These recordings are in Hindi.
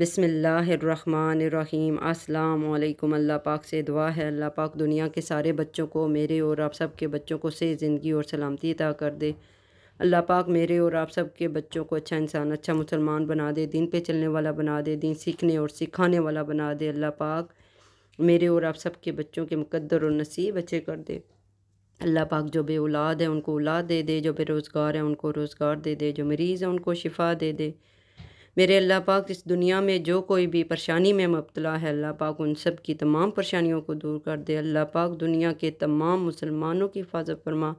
बिसमीम अस्सलाम अल्लाह पाक से दुआ है अल्लाह पाक दुनिया के सारे बच्चों को मेरे और आप सब के बच्चों को सही ज़िंदगी और सलामती अदा कर दे अल्लाह पाक मेरे और आप सब के बच्चों को अच्छा इंसान अच्छा मुसलमान बना दे दिन पे चलने वाला बना दे दिन सीखने और सिखाने वाला बना दे अल्लाह पाक मेरे और आप सब के बच्चों के मुकद्दर और नसीब अच्छे कर दे अल्लाह पाक जो बे औलाद है उनको औलाद दे दे जो बेरोज़गार है उनको रोज़गार दे दे जो मरीज़ है उनको शिफा दे दे मेरे अल्लाह पाक इस दुनिया में जो कोई भी परेशानी में मुबतला है अल्लाह पाक उन सब की तमाम परेशानियों को दूर कर दे अल्लाह पाक दुनिया के तमाम मुसलमानों की हिफाजत फरमा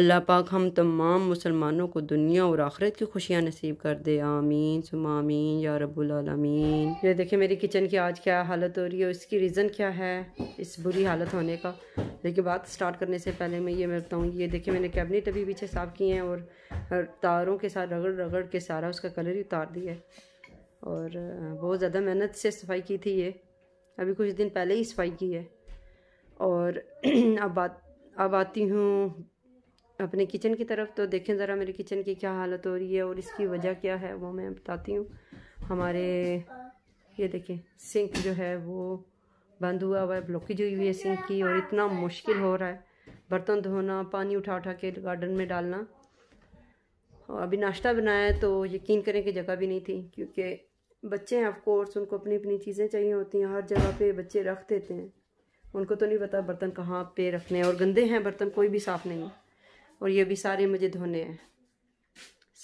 अल्लाह पाक हम तमाम मुसलमानों को दुनिया और आखरत की खुशियाँ नसीब कर दे आमीन सुमामीन या रबालमीन ये देखिए मेरी किचन की आज क्या हालत हो रही है इसकी रीज़न क्या है इस बुरी हालत होने का देखिए बात स्टार्ट करने से पहले मैं ये मैं बताऊँगी ये देखिए मैंने कैबिनेट अभी पीछे साफ़ किए हैं और तारों के साथ रगड़ रगड़ के सारा उसका कलर ही उतार दिया है और बहुत ज़्यादा मेहनत से सफाई की थी ये अभी कुछ दिन पहले ही सफाई की है और अब बात अब आती हूँ अपने किचन की तरफ तो देखें ज़रा मेरे किचन की क्या हालत हो रही है और इसकी वजह क्या है वो मैं बताती हूँ हमारे ये देखें सिंक जो है वो बंद हुआ हुआ है ब्लॉकेज हुई हुई है सिंक की और इतना मुश्किल हो रहा है बर्तन धोना पानी उठा उठा के गार्डन में डालना और अभी नाश्ता बनाया है तो यकीन करें कि जगह भी नहीं थी क्योंकि बच्चे हैं ऑफकोर्स उनको अपनी अपनी चीज़ें चाहिए होती हैं हर जगह पे बच्चे रख देते हैं उनको तो नहीं पता बर्तन कहाँ पे रखने हैं और गंदे हैं बर्तन कोई भी साफ़ नहीं और ये भी सारे मुझे धोने हैं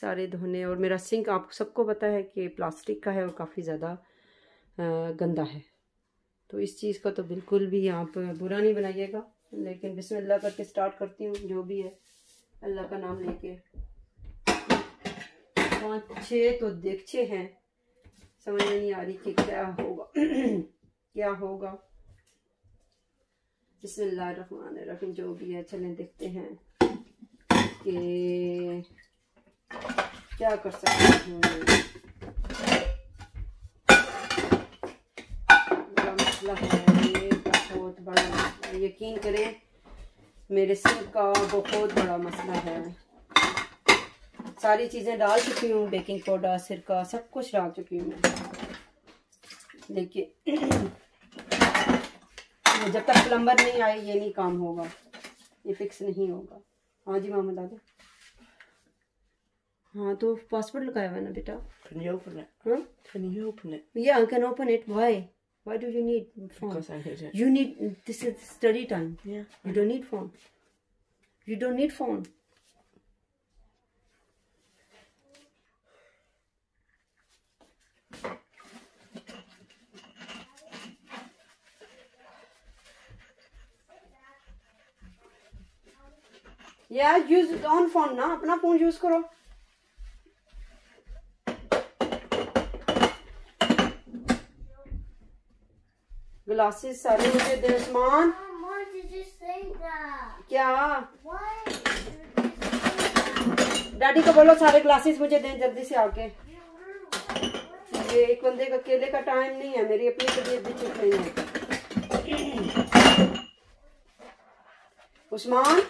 सारे धोने और मेरा सिंक आप सबको पता है कि प्लास्टिक का है और काफ़ी ज़्यादा गंदा है तो इस चीज़ का तो बिल्कुल भी आप बुरा नहीं बनाइएगा लेकिन बिस्मिल्लाह करके स्टार्ट करती हूँ जो भी है अल्लाह का नाम लेके पाँच छः तो देखे हैं समझ में नहीं आ रही कि क्या होगा क्या होगा बिस्मिल्लाह रहमान रहीम जो भी है चलें देखते हैं के क्या कर सकती हूँ बहुत बड़ा यकीन करें मेरे सिर का बहुत बड़ा मसला है सारी चीज़ें डाल चुकी हूँ बेकिंग पाउडर सिरका सब कुछ डाल चुकी हूँ लेकिन जब तक प्लम्बर नहीं आए ये नहीं काम होगा ये फिक्स नहीं होगा हाँ जी मामा दादा हाँ तो पासवर्ड लगाया हुआ ना बेटा can you open it huh? can you open it yeah I can open it why why do you need phone because I need it you need this is study time yeah you don't need phone you don't need phone यार यूज ऑन फोन ना अपना फोन यूज करो ग्लासेस सारे मुझे दे उस्मान क्या डैडी को बोलो सारे ग्लासेस मुझे दें जल्दी से आके ये एक बंदे का केले का टाइम नहीं है मेरी अपनी तबीयत भी ठीक नहीं है उस्मान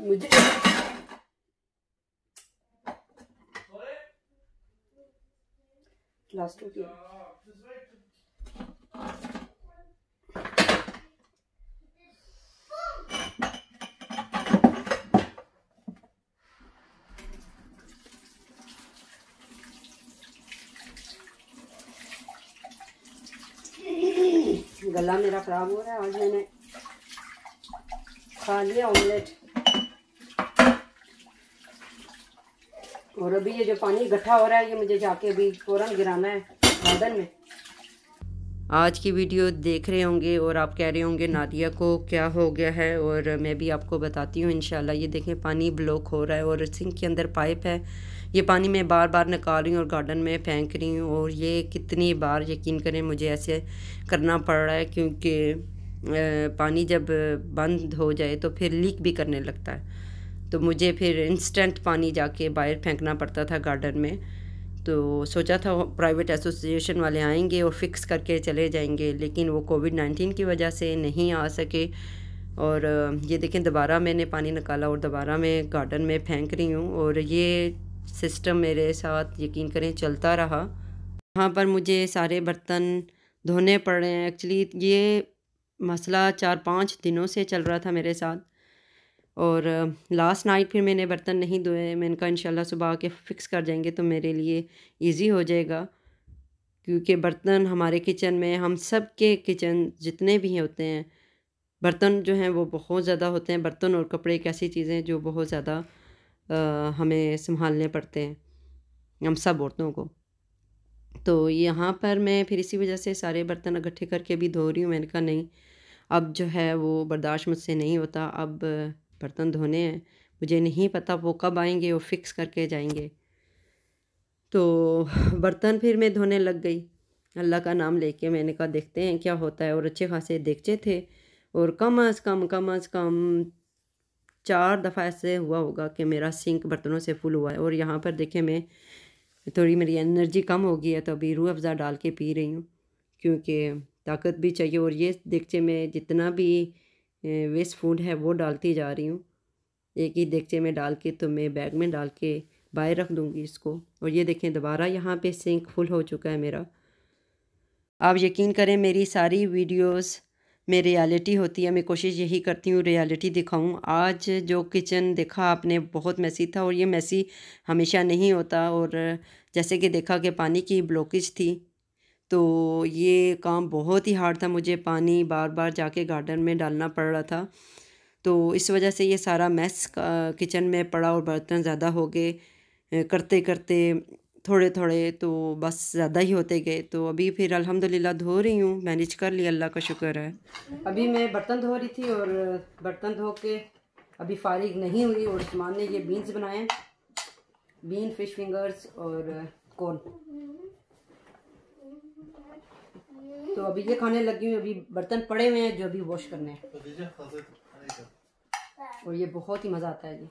मुझे लास्ट हो गया गला मेरा ख़राब हो रहा है आज मैंने खा लिया ऑमलेट और अभी ये जो पानी इकट्ठा हो रहा है ये मुझे जाके अभी फ़ौरन गिराना है गार्डन में आज की वीडियो देख रहे होंगे और आप कह रहे होंगे नादिया को क्या हो गया है और मैं भी आपको बताती हूँ इंशाल्लाह ये देखें पानी ब्लॉक हो रहा है और सिंक के अंदर पाइप है ये पानी मैं बार बार निकाल रही हूँ और गार्डन में फेंक रही हूँ और ये कितनी बार यकीन करें मुझे ऐसे करना पड़ रहा है क्योंकि पानी जब बंद हो जाए तो फिर लीक भी करने लगता है तो मुझे फिर इंस्टेंट पानी जाके बाहर फेंकना पड़ता था गार्डन में तो सोचा था प्राइवेट एसोसिएशन वाले आएंगे और फिक्स करके चले जाएंगे लेकिन वो कोविड नाइन्टीन की वजह से नहीं आ सके और ये देखें दोबारा मैंने पानी निकाला और दोबारा मैं गार्डन में फेंक रही हूँ और ये सिस्टम मेरे साथ यकीन करें चलता रहा यहाँ पर मुझे सारे बर्तन धोने पड़ रहे हैं एक्चुअली ये मसला चार पाँच दिनों से चल रहा था मेरे साथ और लास्ट नाइट फिर मैंने बर्तन नहीं धोए मैंने कहा इंशाल्लाह सुबह आके फ़िक्स कर जाएंगे तो मेरे लिए इजी हो जाएगा क्योंकि बर्तन हमारे किचन में हम सब के किचन जितने भी होते हैं बर्तन जो हैं वो बहुत ज़्यादा होते हैं बर्तन और कपड़े एक ऐसी चीज़ें जो बहुत ज़्यादा हमें संभालने पड़ते हैं हम सब औरतों को तो यहाँ पर मैं फिर इसी वजह से सारे बर्तन इकट्ठे करके भी धो रही हूँ मैंने कहा नहीं अब जो है वो बर्दाश्त मुझसे नहीं होता अब बर्तन धोने हैं मुझे नहीं पता वो कब आएंगे वो फिक्स करके जाएंगे तो बर्तन फिर मैं धोने लग गई अल्लाह का नाम लेके मैंने कहा देखते हैं क्या होता है और अच्छे खासे देखते थे और कम अज़ कम कम अज़ कम चार दफ़ा ऐसे हुआ होगा कि मेरा सिंक बर्तनों से फुल हुआ है और यहाँ पर देखें मैं थोड़ी मेरी एनर्जी कम हो गई है तो अभी रूह अफ़ज़ा डाल के पी रही हूँ क्योंकि ताकत भी चाहिए और ये देखते मैं जितना भी वेस्ट फूड है वो डालती जा रही हूँ एक ही देखते में डाल के तो मैं बैग में डाल के बाहर रख दूँगी इसको और ये देखें दोबारा यहाँ पे सिंक फुल हो चुका है मेरा आप यकीन करें मेरी सारी वीडियोस में रियलिटी होती है मैं कोशिश यही करती हूँ रियलिटी दिखाऊँ आज जो किचन देखा आपने बहुत मैसी था और ये मैसी हमेशा नहीं होता और जैसे कि देखा कि पानी की ब्लॉकेज थी तो ये काम बहुत ही हार्ड था मुझे पानी बार बार जाके गार्डन में डालना पड़ रहा था तो इस वजह से ये सारा मैस किचन में पड़ा और बर्तन ज़्यादा हो गए करते करते थोड़े थोड़े तो बस ज़्यादा ही होते गए तो अभी फिर अल्हम्दुलिल्लाह धो रही हूँ मैनेज कर लिया अल्लाह का शुक्र है अभी मैं बर्तन धो रही थी और बर्तन धो के अभी फारिग नहीं हुई और उस्मान ने ये बीन्स बनाए बीन फिश फिंगर्स और कॉर्न तो अभी ये खाने लगी हुई अभी बर्तन पड़े हुए हैं जो अभी वॉश करने हैं और ये बहुत ही मज़ा आता है जी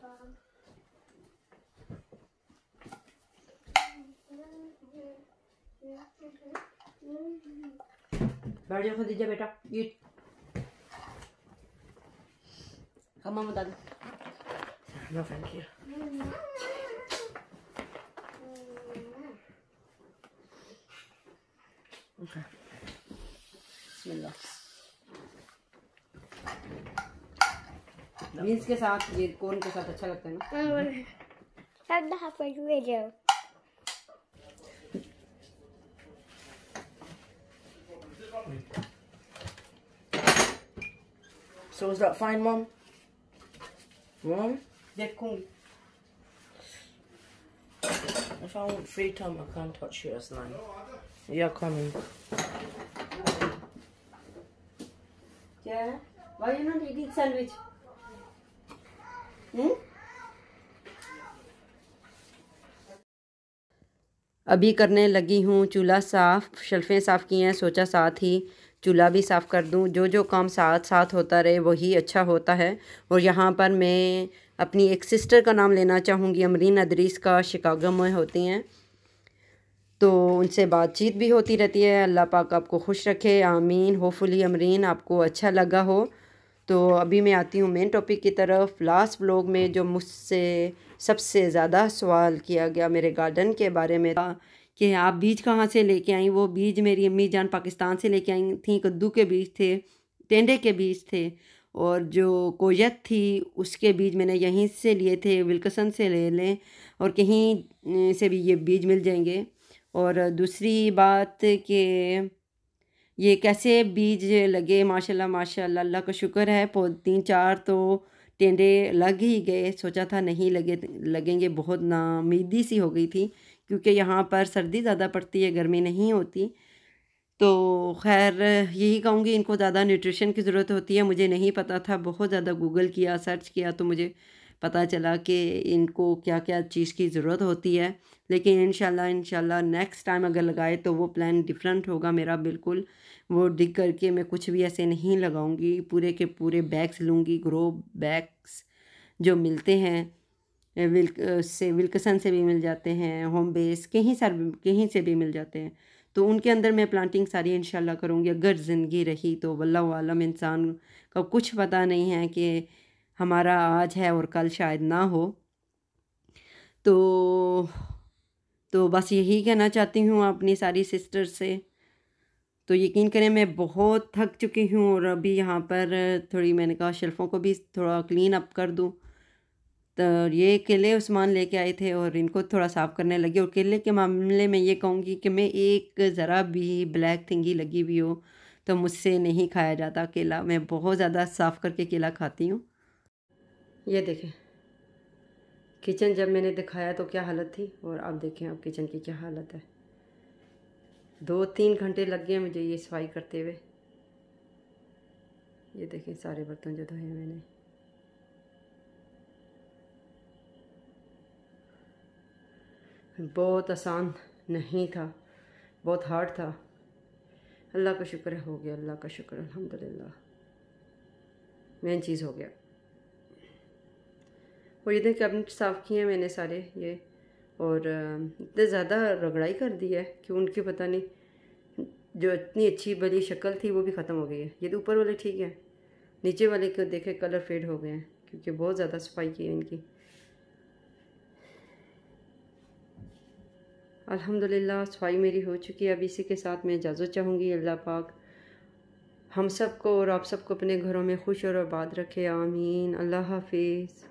बैठ जाओ खदीजा बेटा ये हम मामा दादी नो थैंक यू बिस्मिल्लाह बीन्स के साथ ये कॉर्न के साथ अच्छा लगता है ना So is that fine, Mom? Mom? देखूंगी If I want free time, I can't touch you as nine. You're coming. हम्म? अभी करने लगी हूँ चूल्हा साफ़ शल्फ़ें साफ़ की हैं सोचा साथ ही चूल्हा भी साफ़ कर दूँ जो जो काम साथ साथ होता रहे वही अच्छा होता है और यहाँ पर मैं अपनी एक सिस्टर का नाम लेना चाहूँगी अमरीन अदरीस का शिकागो में होती हैं तो उनसे बातचीत भी होती रहती है अल्लाह पाक आपको खुश रखे आमीन होपफुली अमरीन आपको अच्छा लगा हो तो अभी मैं आती हूँ मेन टॉपिक की तरफ लास्ट ब्लॉग में जो मुझसे सबसे ज़्यादा सवाल किया गया मेरे गार्डन के बारे में था कि आप बीज कहाँ से लेके आई वो बीज मेरी अम्मी जान पाकिस्तान से लेके आई थी कद्दू के बीज थे टेंडे के बीज थे और जो कोयत थी उसके बीज मैंने यहीं से लिए थे विल्कसन से ले लें और कहीं से भी ये बीज मिल जाएंगे और दूसरी बात कि ये कैसे बीज लगे माशाल्लाह माशाल्लाह अल्लाह का शुक्र है पौध तीन चार तो टेंडे लग ही गए सोचा था नहीं लगे लगेंगे बहुत नामीदी सी हो गई थी क्योंकि यहाँ पर सर्दी ज़्यादा पड़ती है गर्मी नहीं होती तो खैर यही कहूँगी इनको ज़्यादा न्यूट्रिशन की ज़रूरत होती है मुझे नहीं पता था बहुत ज़्यादा गूगल किया सर्च किया तो मुझे पता चला कि इनको क्या क्या चीज़ की ज़रूरत होती है लेकिन इन शाला नेक्स्ट टाइम अगर लगाए तो वो प्लान डिफरेंट होगा मेरा बिल्कुल वो डिग करके मैं कुछ भी ऐसे नहीं लगाऊंगी पूरे के पूरे बैग्स लूँगी ग्रो बैग्स जो मिलते हैं विल्क से विल्कसन से भी मिल जाते हैं होम बेस कहीं सर कहीं से भी मिल जाते हैं तो उनके अंदर मैं प्लांटिंग सारी इंशाल्लाह करूँगी अगर ज़िंदगी रही तो वल्ल आलम इंसान का कुछ पता नहीं है कि हमारा आज है और कल शायद ना हो तो तो बस यही कहना चाहती हूँ अपनी सारी सिस्टर से तो यकीन करें मैं बहुत थक चुकी हूँ और अभी यहाँ पर थोड़ी मैंने कहा शेल्फ़ों को भी थोड़ा क्लीन अप कर दूँ तो ये केले उस्मान लेके आए थे और इनको थोड़ा साफ़ करने लगे और केले के मामले में ये कहूँगी कि मैं एक ज़रा भी ब्लैक थिंगी लगी हुई हो तो मुझसे नहीं खाया जाता केला मैं बहुत ज़्यादा साफ़ करके केला खाती हूँ ये देखें किचन जब मैंने दिखाया तो क्या हालत थी और अब देखें अब किचन की क्या हालत है दो तीन घंटे लग गए मुझे ये सफाई करते हुए ये देखें सारे बर्तन जो धोए मैंने बहुत आसान नहीं था बहुत हार्ड था अल्लाह का शुक्र हो गया अल्लाह का शुक्र अलहमदिल्ला मेन चीज़ हो गया और ये देख के साफ़ किए हैं मैंने सारे ये और इतने ज़्यादा रगड़ाई कर दी है कि उनकी पता नहीं जो इतनी अच्छी बड़ी शक्ल थी वो भी ख़त्म हो गई है ये तो ऊपर वाले ठीक है नीचे वाले को देखे कलर फेड हो गए हैं क्योंकि बहुत ज़्यादा सफाई की है इनकी अल्हम्दुलिल्लाह सफाई मेरी हो चुकी है अब इसी के साथ मैं इजाज़त चाहूँगी अल्लाह पाक हम सबको और आप सबको अपने घरों में खुश और आबाद रखे आमीन अल्लाह हाफिज़